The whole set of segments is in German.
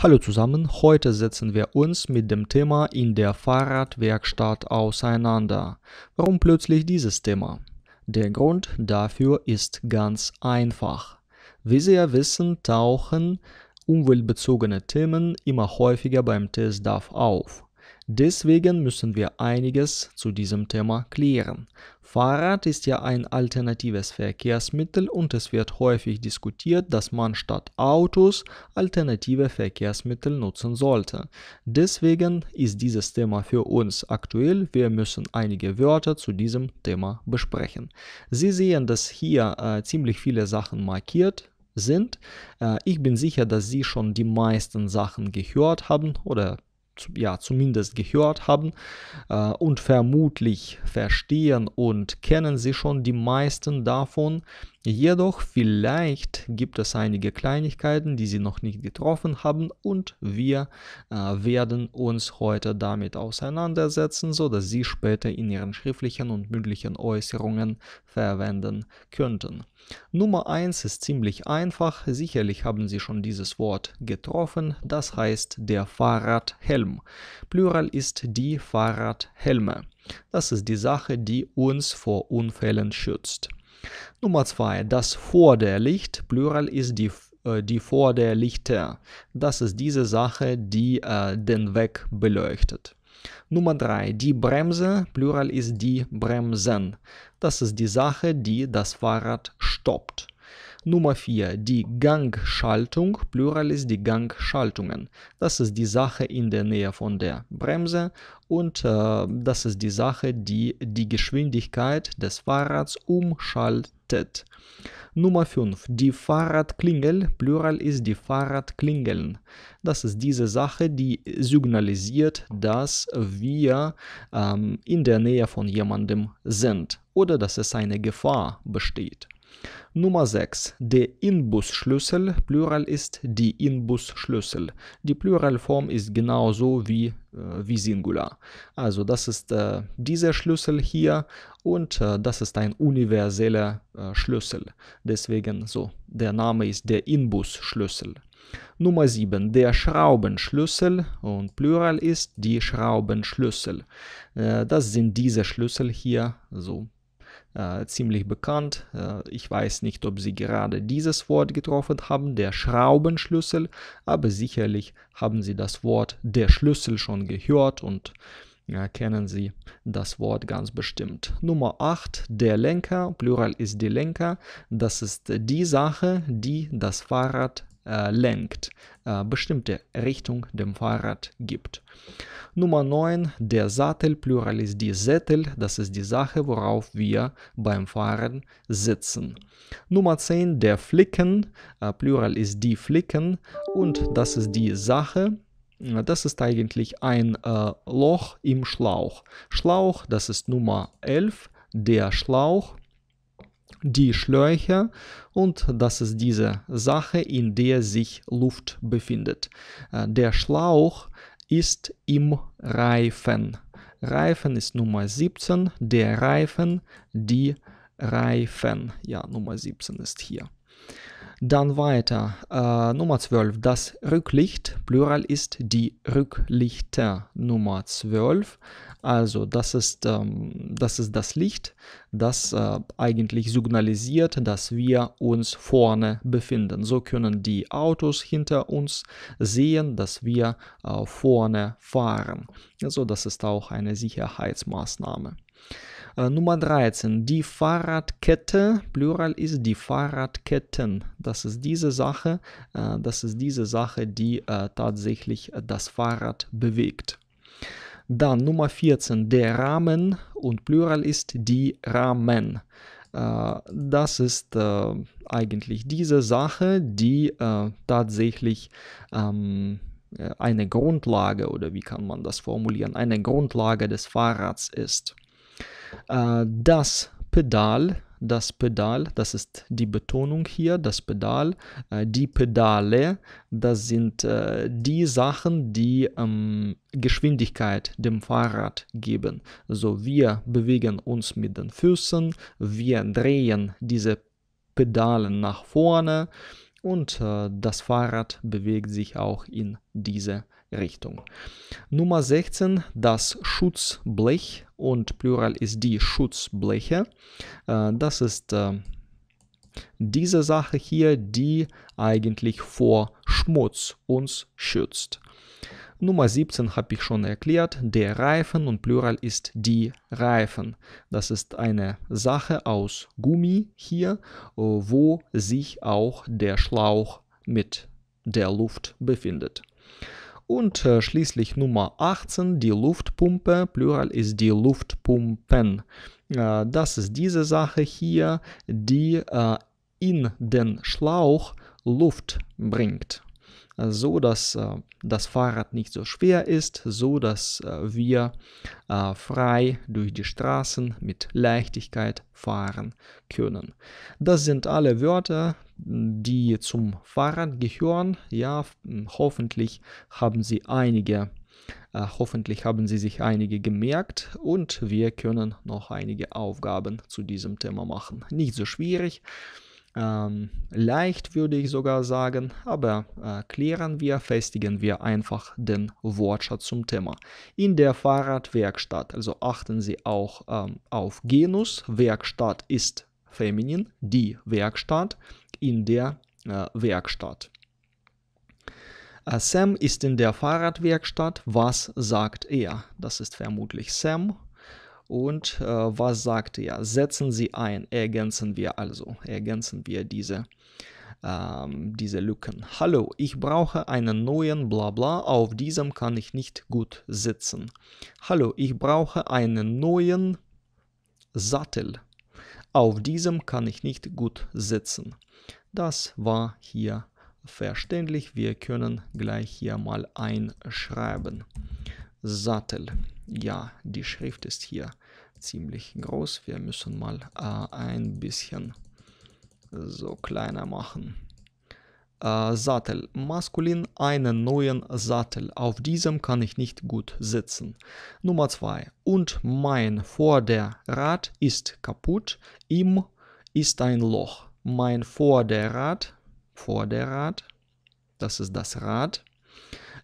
Hallo zusammen, heute setzen wir uns mit dem Thema in der Fahrradwerkstatt auseinander. Warum plötzlich dieses Thema? Der Grund dafür ist ganz einfach. Wie Sie ja wissen, tauchen umweltbezogene Themen immer häufiger beim TSDAF auf. Deswegen müssen wir einiges zu diesem Thema klären. Fahrrad ist ja ein alternatives Verkehrsmittel und es wird häufig diskutiert, dass man statt Autos alternative Verkehrsmittel nutzen sollte. Deswegen ist dieses Thema für uns aktuell. Wir müssen einige Wörter zu diesem Thema besprechen. Sie sehen, dass hier äh, ziemlich viele Sachen markiert sind. Äh, ich bin sicher, dass Sie schon die meisten Sachen gehört haben oder ja, zumindest gehört haben äh, und vermutlich verstehen und kennen sie schon die meisten davon. Jedoch vielleicht gibt es einige Kleinigkeiten, die Sie noch nicht getroffen haben und wir äh, werden uns heute damit auseinandersetzen, sodass Sie später in Ihren schriftlichen und mündlichen Äußerungen verwenden könnten. Nummer 1 ist ziemlich einfach, sicherlich haben Sie schon dieses Wort getroffen, das heißt der Fahrradhelm. Plural ist die Fahrradhelme. Das ist die Sache, die uns vor Unfällen schützt. Nummer zwei, das Vorderlicht, Plural ist die, äh, die Vorderlichter. Das ist diese Sache, die äh, den Weg beleuchtet. Nummer drei, die Bremse, Plural ist die Bremsen. Das ist die Sache, die das Fahrrad stoppt. Nummer 4. Die Gangschaltung. Plural ist die Gangschaltungen. Das ist die Sache in der Nähe von der Bremse und äh, das ist die Sache, die die Geschwindigkeit des Fahrrads umschaltet. Nummer 5. Die Fahrradklingel. Plural ist die Fahrradklingeln. Das ist diese Sache, die signalisiert, dass wir ähm, in der Nähe von jemandem sind oder dass es eine Gefahr besteht. Nummer 6. Der Inbusschlüssel, Plural ist die Inbusschlüssel. Die Pluralform ist genauso wie, äh, wie Singular. Also das ist äh, dieser Schlüssel hier und äh, das ist ein universeller äh, Schlüssel. Deswegen so, der Name ist der Inbusschlüssel. Nummer 7. Der Schraubenschlüssel und Plural ist die Schraubenschlüssel. Äh, das sind diese Schlüssel hier, so äh, ziemlich bekannt. Äh, ich weiß nicht, ob sie gerade dieses Wort getroffen haben, der Schraubenschlüssel, aber sicherlich haben sie das Wort der Schlüssel schon gehört und ja, äh, kennen Sie das Wort ganz bestimmt. Nummer 8, der Lenker, Plural ist die Lenker, das ist die Sache, die das Fahrrad äh, lenkt, äh, bestimmte Richtung dem Fahrrad gibt. Nummer 9, der Sattel, Plural ist die Sättel, das ist die Sache, worauf wir beim Fahren sitzen. Nummer 10, der Flicken, äh, Plural ist die Flicken und das ist die Sache, äh, das ist eigentlich ein äh, Loch im Schlauch. Schlauch, das ist Nummer 11. Der Schlauch, die Schläuche und das ist diese Sache, in der sich Luft befindet. Äh, der Schlauch ist im Reifen. Reifen ist Nummer 17, der Reifen, die Reifen. Ja, Nummer 17 ist hier. Dann weiter, äh, Nummer 12, das Rücklicht, Plural ist die Rücklichter, Nummer 12. Also das ist, ähm, das, ist das Licht, das äh, eigentlich signalisiert, dass wir uns vorne befinden. So können die Autos hinter uns sehen, dass wir äh, vorne fahren. Also das ist auch eine Sicherheitsmaßnahme. Äh, Nummer 13. Die Fahrradkette. Plural ist die Fahrradketten. Das ist diese Sache. Äh, das ist diese Sache, die äh, tatsächlich das Fahrrad bewegt. Dann Nummer 14, der Rahmen und Plural ist die Rahmen. Das ist eigentlich diese Sache, die tatsächlich ähm, eine Grundlage oder wie kann man das formulieren, eine Grundlage des Fahrrads ist. Äh, das Pedal, das Pedal, das ist die Betonung hier, das Pedal, äh, die Pedale, das sind äh, die Sachen, die ähm, Geschwindigkeit dem Fahrrad geben. So, also wir bewegen uns mit den Füßen, wir drehen diese Pedale nach vorne, und äh, das Fahrrad bewegt sich auch in diese Richtung. Nummer 16, das Schutzblech und Plural ist die Schutzbleche. Äh, das ist äh, diese Sache hier, die eigentlich vor Schmutz uns schützt. Nummer 17 habe ich schon erklärt, der Reifen und Plural ist die Reifen. Das ist eine Sache aus Gummi hier, äh, wo sich auch der Schlauch mit der Luft befindet. Und äh, schließlich Nummer 18, die Luftpumpe, Plural ist die Luftpumpen. Äh, das ist diese Sache hier, die in den Schlauch Luft bringt so dass äh, das Fahrrad nicht so schwer ist, so dass äh, wir äh, frei durch die Straßen mit Leichtigkeit fahren können. Das sind alle Wörter, die zum Fahrrad gehören. Ja, hm, hoffentlich haben Sie einige äh, hoffentlich haben Sie sich einige gemerkt und wir können noch einige Aufgaben zu diesem Thema machen. Nicht so schwierig ähm, leicht würde ich sogar sagen, aber äh, klären wir, festigen wir einfach den Wortschatz zum Thema. In der Fahrradwerkstatt, also achten Sie auch ähm, auf Genus, Werkstatt ist feminin, die Werkstatt, in der äh, Werkstatt. Äh, Sam ist in der Fahrradwerkstatt. Was sagt er? Das ist vermutlich Sam. Und äh, was sagt er? Setzen Sie ein, ergänzen wir also, ergänzen wir diese, ähm, diese Lücken. Hallo, ich brauche einen neuen Blabla, auf diesem kann ich nicht gut sitzen. Hallo, ich brauche einen neuen Sattel, auf diesem kann ich nicht gut sitzen. Das war hier verständlich. Wir können gleich hier mal einschreiben. Sattel ja, die Schrift ist hier ziemlich groß. Wir müssen mal äh, ein bisschen so kleiner machen. Äh, Sattel. Maskulin einen neuen Sattel. Auf diesem kann ich nicht gut sitzen. Nummer 2. Und mein Vorderrad ist kaputt. Im ist ein Loch. Mein Vorderrad, Vorderrad, das ist das Rad,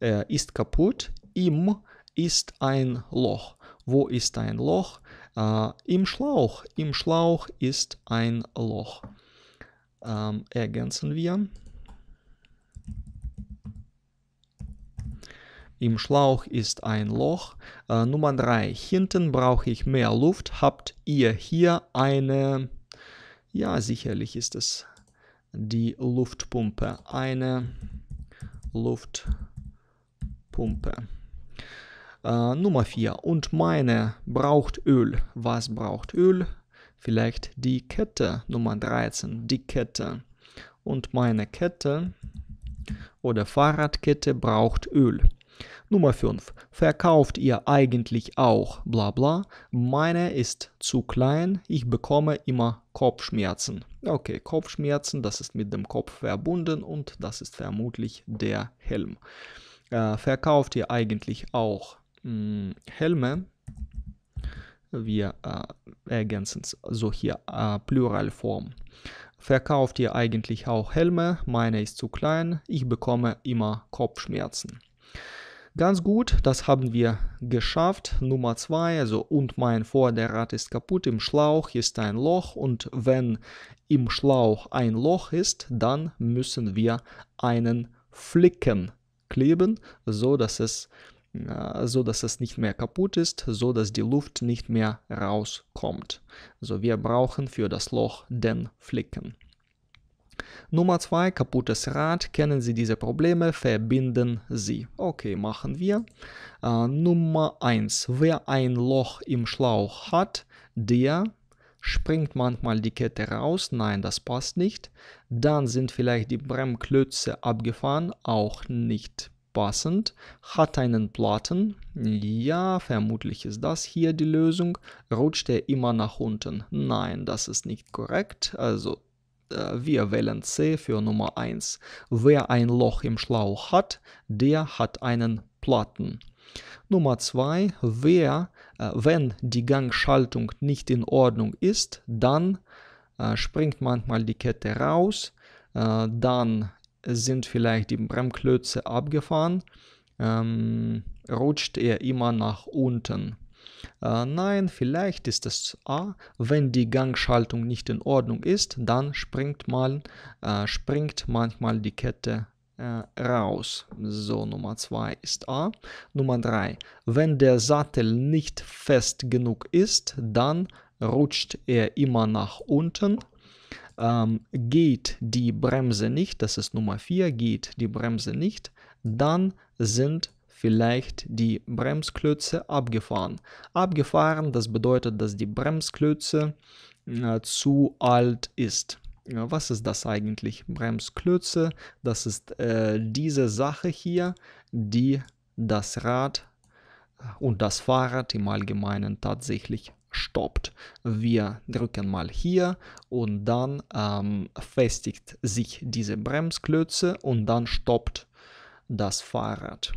äh, ist kaputt. Im ist ein Loch. Wo ist ein Loch? Äh, Im Schlauch. Im Schlauch ist ein Loch. Ähm, ergänzen wir. Im Schlauch ist ein Loch. Äh, Nummer 3. Hinten brauche ich mehr Luft. Habt ihr hier eine... Ja, sicherlich ist es die Luftpumpe. Eine Luftpumpe. Äh, Nummer 4. Und meine braucht Öl. Was braucht Öl? Vielleicht die Kette. Nummer 13. Die Kette. Und meine Kette oder Fahrradkette braucht Öl. Nummer 5. Verkauft ihr eigentlich auch bla bla? Meine ist zu klein, ich bekomme immer Kopfschmerzen. Okay, Kopfschmerzen, das ist mit dem Kopf verbunden und das ist vermutlich der Helm. Äh, verkauft ihr eigentlich auch Mm, Helme. Wir äh, ergänzen so hier äh, Pluralform. Verkauft ihr eigentlich auch Helme? Meine ist zu klein. Ich bekomme immer Kopfschmerzen. Ganz gut, das haben wir geschafft. Nummer zwei, also und mein Vorderrad ist kaputt, im Schlauch ist ein Loch und wenn im Schlauch ein Loch ist, dann müssen wir einen Flicken kleben, so dass es äh, so dass es nicht mehr kaputt ist, so dass die Luft nicht mehr rauskommt. Also wir brauchen für das Loch den Flicken. Nummer 2, kaputtes Rad. Kennen Sie diese Probleme? Verbinden Sie. Okay, machen wir. Äh, Nummer 1, wer ein Loch im Schlauch hat, der springt manchmal die Kette raus. Nein, das passt nicht. Dann sind vielleicht die Bremsklötze abgefahren. Auch nicht passend, hat einen Platten, ja, vermutlich ist das hier die Lösung, rutscht er immer nach unten. Nein, das ist nicht korrekt, also äh, wir wählen C für Nummer 1. Wer ein Loch im Schlauch hat, der hat einen Platten. Nummer 2, wer, äh, wenn die Gangschaltung nicht in Ordnung ist, dann äh, springt manchmal die Kette raus, dann sind vielleicht die Bremsklötze abgefahren, ähm, rutscht er immer nach unten. Äh, nein, vielleicht ist es A. Wenn die Gangschaltung nicht in Ordnung ist, dann springt, mal, äh, springt manchmal die Kette äh, raus. So, Nummer 2 ist A. Nummer 3. Wenn der Sattel nicht fest genug ist, dann rutscht er immer nach unten ähm, geht die Bremse nicht, das ist Nummer 4, geht die Bremse nicht, dann sind vielleicht die Bremsklötze abgefahren. Abgefahren, das bedeutet, dass die Bremsklötze äh, zu alt ist. was ist das eigentlich? Bremsklötze, das ist äh, diese Sache hier, die das Rad äh, und das Fahrrad im Allgemeinen tatsächlich stoppt. Wir drücken mal hier und dann ähm, festigt sich diese Bremsklötze und dann stoppt das Fahrrad.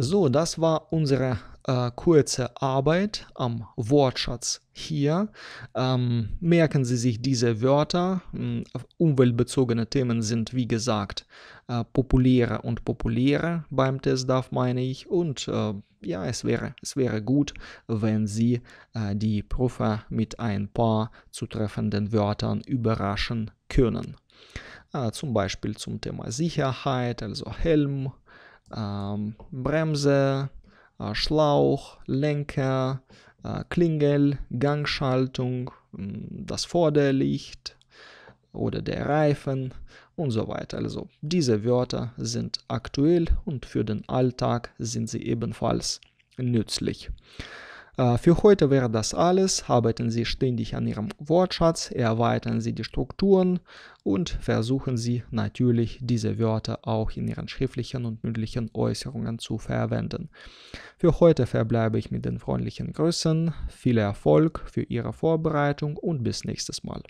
So, das war unsere äh, kurze Arbeit am Wortschatz hier. Ähm, merken Sie sich diese Wörter. Hm, umweltbezogene Themen sind, wie gesagt, äh, populäre und populärer beim Test DAF, meine ich. Und äh, ja, es wäre, es wäre gut, wenn Sie äh, die Prüfer mit ein paar zutreffenden Wörtern überraschen können. Äh, zum Beispiel zum Thema Sicherheit, also Helm, ähm, Bremse, äh, Schlauch, Lenker, äh, Klingel, Gangschaltung, hm, das Vorderlicht oder der Reifen und so weiter. Also diese Wörter sind aktuell und für den Alltag sind sie ebenfalls nützlich. Äh, für heute wäre das alles. Arbeiten Sie ständig an Ihrem Wortschatz, erweitern Sie die Strukturen und versuchen Sie natürlich, diese Wörter auch in Ihren schriftlichen und mündlichen Äußerungen zu verwenden. Für heute verbleibe ich mit den freundlichen Grüßen. Viel Erfolg für Ihre Vorbereitung und bis nächstes Mal.